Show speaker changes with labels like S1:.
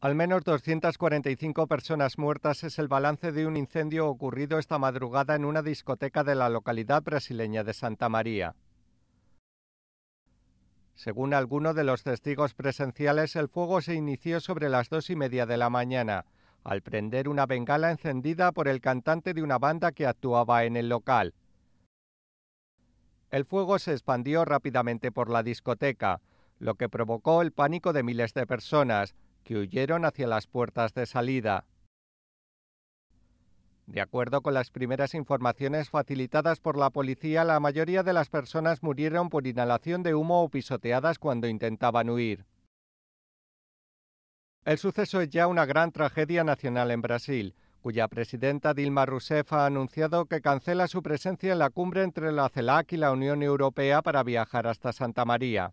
S1: Al menos 245 personas muertas es el balance de un incendio ocurrido esta madrugada en una discoteca de la localidad brasileña de Santa María. Según alguno de los testigos presenciales, el fuego se inició sobre las dos y media de la mañana, al prender una bengala encendida por el cantante de una banda que actuaba en el local. El fuego se expandió rápidamente por la discoteca, lo que provocó el pánico de miles de personas, que huyeron hacia las puertas de salida. De acuerdo con las primeras informaciones facilitadas por la policía, la mayoría de las personas murieron por inhalación de humo o pisoteadas cuando intentaban huir. El suceso es ya una gran tragedia nacional en Brasil, cuya presidenta Dilma Rousseff ha anunciado que cancela su presencia en la cumbre entre la CELAC y la Unión Europea para viajar hasta Santa María.